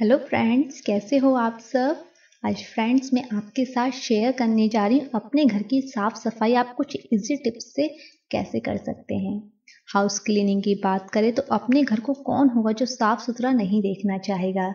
hello friends कैसे हो आप सब आज फ्रेंड्स मैं आपके साथ शेयर करने जा रही हूँ अपने घर की साफ़ सफाई आप कुछ इजी टिप्स से कैसे कर सकते हैं हाउस क्लीनिंग की बात करें तो अपने घर को कौन होगा जो साफ़ सुथरा नहीं देखना चाहेगा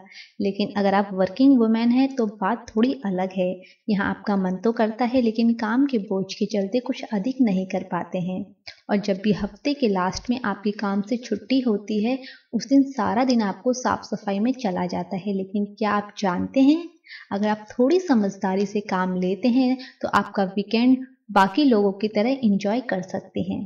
लेकिन अगर आप वर्किंग वुमेन हैं तो बात थोड़ी अलग है यहाँ आपका मन तो करता है लेकिन काम के बोझ के चलते कुछ अधिक नहीं कर पाते हैं और जब भी हफ्ते के लास्ट में आपके काम से छुट्टी होती है उस दिन सारा दिन आपको साफ सफाई में चला जाता है लेकिन क्या आप जानते हैं अगर आप थोड़ी समझदारी से काम लेते हैं तो आपका वीकेंड बाकी लोगों की तरह इंजॉय कर सकते हैं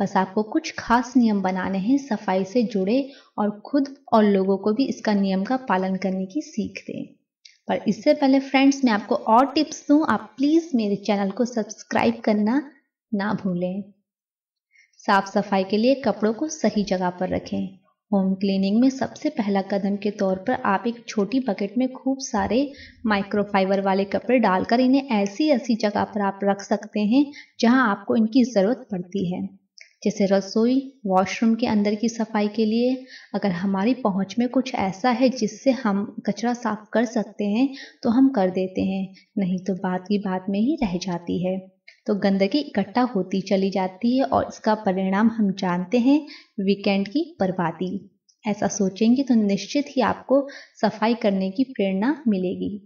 बस आपको कुछ खास नियम बनाने हैं सफाई से जुड़े और खुद और लोगों को भी इसका नियम का पालन करने की सीख दें पर इससे पहले फ्रेंड्स मैं आपको और टिप्स दूं आप प्लीज़ मेरे चैनल को सब्सक्राइब करना ना भूलें साफ सफाई के लिए कपड़ों को सही जगह पर रखें होम क्लीनिंग में सबसे पहला कदम के तौर पर आप एक छोटी बकेट में खूब सारे माइक्रोफाइबर वाले कपड़े डालकर इन्हें ऐसी ऐसी जगह पर आप रख सकते हैं जहां आपको इनकी ज़रूरत पड़ती है जैसे रसोई वॉशरूम के अंदर की सफाई के लिए अगर हमारी पहुंच में कुछ ऐसा है जिससे हम कचरा साफ कर सकते हैं तो हम कर देते हैं नहीं तो बात की बात में ही रह जाती है तो गंदगी इकट्ठा होती चली जाती है और इसका परिणाम हम जानते हैं वीकेंड की बर्बादी ऐसा सोचेंगे तो निश्चित ही आपको सफाई करने की प्रेरणा मिलेगी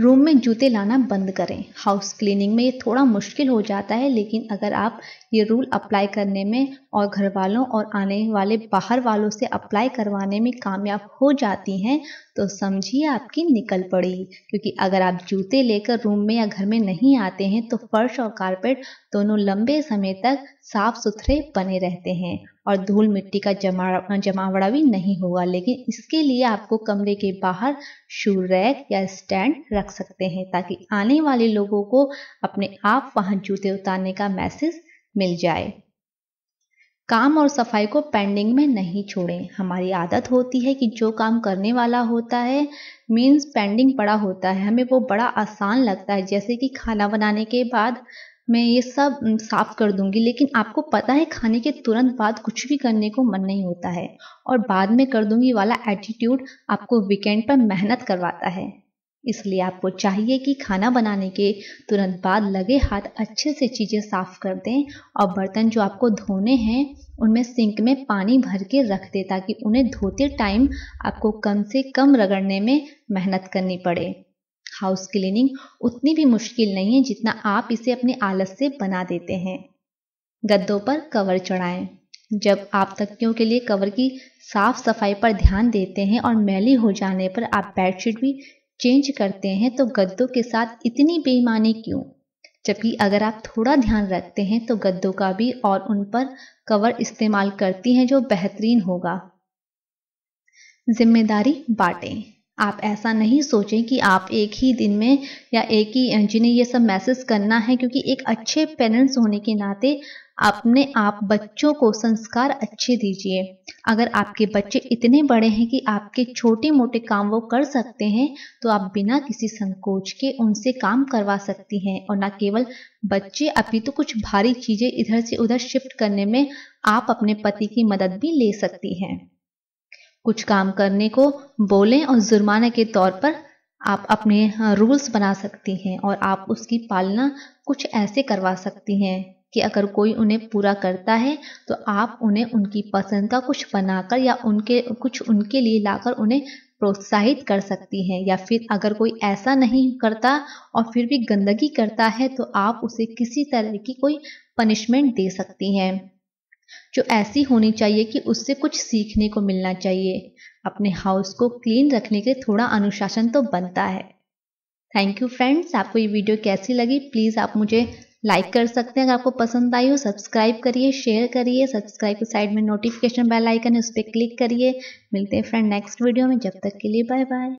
रूम में जूते लाना बंद करें हाउस क्लीनिंग में ये थोड़ा मुश्किल हो जाता है लेकिन अगर आप ये रूल अप्लाई करने में और घर वालों और आने वाले बाहर वालों से अप्लाई करवाने में कामयाब हो जाती हैं तो समझिए आपकी निकल पड़ी क्योंकि अगर आप जूते लेकर रूम में या घर में नहीं आते हैं तो फर्श और कारपेट दोनों लंबे समय तक साफ सुथरे बने रहते हैं और धूल मिट्टी का जमा जमावड़ा भी नहीं होगा लेकिन इसके लिए आपको कमरे के बाहर शू रैक या स्टैंड रख सकते हैं ताकि आने वाले लोगों को अपने आप वहां जूते उतारने का मैसेज मिल जाए काम और सफाई को पेंडिंग में नहीं छोड़ें हमारी आदत होती है कि जो काम करने वाला होता है मीन्स पेंडिंग पड़ा होता है हमें वो बड़ा आसान लगता है जैसे कि खाना बनाने के बाद मैं ये सब साफ कर दूंगी लेकिन आपको पता है खाने के तुरंत बाद कुछ भी करने को मन नहीं होता है और बाद में कर दूंगी वाला एटीट्यूड आपको वीकेंड पर मेहनत करवाता है इसलिए आपको चाहिए कि खाना बनाने के तुरंत बाद लगे हाथ अच्छे से चीज़ें साफ कर दें और बर्तन जो आपको धोने हैं उनमें सिंक में पानी भर के रख दें ताकि उन्हें धोते टाइम आपको कम से कम रगड़ने में मेहनत करनी पड़े हाउस क्लीनिंग उतनी भी मुश्किल नहीं है जितना आप इसे अपने आलस से बना देते हैं गद्दों पर कवर चढ़ाएं जब आप तकियों के लिए कवर की साफ सफाई पर ध्यान देते हैं और मैली हो जाने पर आप बेडशीट भी चेंज करते हैं तो गद्दों के साथ इतनी बेईमानी क्यों जबकि अगर आप थोड़ा ध्यान रखते हैं तो गद्दों का भी और उन पर कवर इस्तेमाल करती हैं जो बेहतरीन होगा जिम्मेदारी बांटें आप ऐसा नहीं सोचें कि आप एक ही दिन में या एक ही जिन्हें ये सब मैसेज करना है क्योंकि एक अच्छे पेरेंट्स होने के नाते अपने आप बच्चों को संस्कार अच्छे दीजिए अगर आपके बच्चे इतने बड़े हैं कि आपके छोटे मोटे काम वो कर सकते हैं तो आप बिना किसी संकोच के उनसे काम करवा सकती हैं और न केवल बच्चे अभी तो कुछ भारी चीज़ें इधर से उधर शिफ्ट करने में आप अपने पति की मदद भी ले सकती हैं कुछ काम करने को बोलें और जुर्माना के तौर पर आप अपने हाँ, रूल्स बना सकती हैं और आप उसकी पालना कुछ ऐसे करवा सकती हैं कि अगर कोई उन्हें पूरा करता है तो आप उन्हें उनकी पसंद का कुछ बनाकर या उनके कुछ उनके लिए लाकर उन्हें प्रोत्साहित कर सकती हैं या फिर अगर कोई ऐसा नहीं करता और फिर भी गंदगी करता है तो आप उसे किसी तरह की कोई पनिशमेंट दे सकती हैं जो ऐसी होनी चाहिए कि उससे कुछ सीखने को मिलना चाहिए अपने हाउस को क्लीन रखने के थोड़ा अनुशासन तो बनता है थैंक यू फ्रेंड्स आपको ये वीडियो कैसी लगी प्लीज़ आप मुझे लाइक कर सकते हैं अगर आपको पसंद आई हो सब्सक्राइब करिए शेयर करिए सब्सक्राइब के साइड में नोटिफिकेशन बेल आइकन है उस पर क्लिक करिए मिलते हैं फ्रेंड नेक्स्ट वीडियो में जब तक के लिए बाय बाय